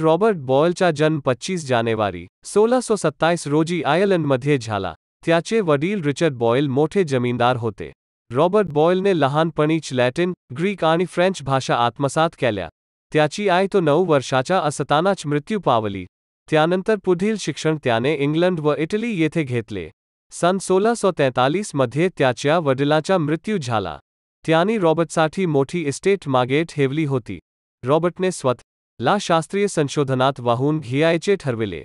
Robert boil का जन्म 25 जानेवारी सोलह सौ सत्ताईस रोजी मध्य झाला त्याचे वडील रिचर्ड बॉयल मोठे जमीनदार होते रॉबर्ट बॉयल ने लहानपणीच लैटिन ग्रीक आणि फ्रेंच भाषा आत्मसात केल्या त्याची आई तो नऊ वर्षाच्या असतानाच मृत्यू पावली त्यानंतर पुढील शिक्षण त्याने इंग्लंड व इटली येथे घेतले सन सौ सो मध्य त्याच्या वडिलाचा मृत्यू झाला रॉबर्ट रॉबर्टसाठी मोठी इस्टेट मागे ठेवली होती रॉबर्टने स्वत ला शास्त्रीय संशोधनात वाहून घियायचे ठरविले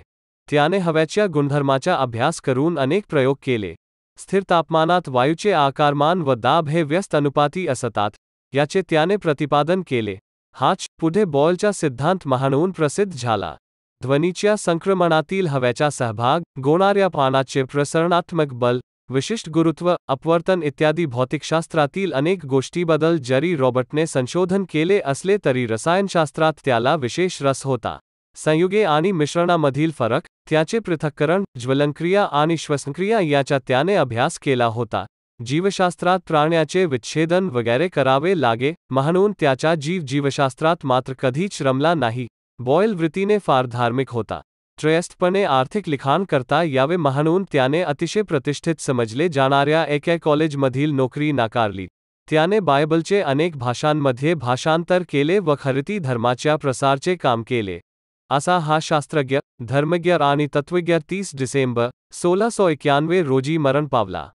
त्याने हव्याच्या गुणधर्माचा अभ्यास करून अनेक प्रयोग केले स्थिर तापमानात वायूचे आकारमान व दाब हे व्यस्त अनुपाती असतात याचे त्याने प्रतिपादन केले हाच पुढे बॉलचा सिद्धांत महानवून प्रसिद्ध झाला ध्वनीच्या संक्रमणातील हव्याचा सहभाग गोणाऱ्या पानाचे प्रसरणात्मक बल विशिष्ट गुरुत्व अपवर्तन इत्यादि भौतिकशास्त्रातील अनेक गोष्टीबद्दल जरी रॉबर्टने संशोधन केले असले तरी रसायनशास्त्रात त्याला विशेष रस होता संयुगे आणि मिश्रणामधील फरक त्याचे पृथक्करण ज्वलनक्रिया आणि श्वसनक्रिया याचा त्याने अभ्यास केला होता जीवशास्त्रात प्राण्याचे विच्छेदन वगैरे करावे लागे म्हणून त्याचा जीव जीवशास्त्रात मात्र कधीच रमला नाही बॉयल वृत्तीने फार धार्मिक होता ट्रयस्थपणे आर्थिक लिखाण करता यावे महानून त्याने अतिशय प्रतिष्ठित समजले जाणाऱ्या एके कॉलेजमधील नोकरी नाकारली त्याने बायबलचे अनेक भाषांमध्ये भाषांतर केले व खरेदी धर्माच्या प्रसारचे काम केले असा हा शास्त्रज्ञ धर्मज्ञ आणि तत्वज्ञ तीस डिसेंबर सोळा सो रोजी मरण पावला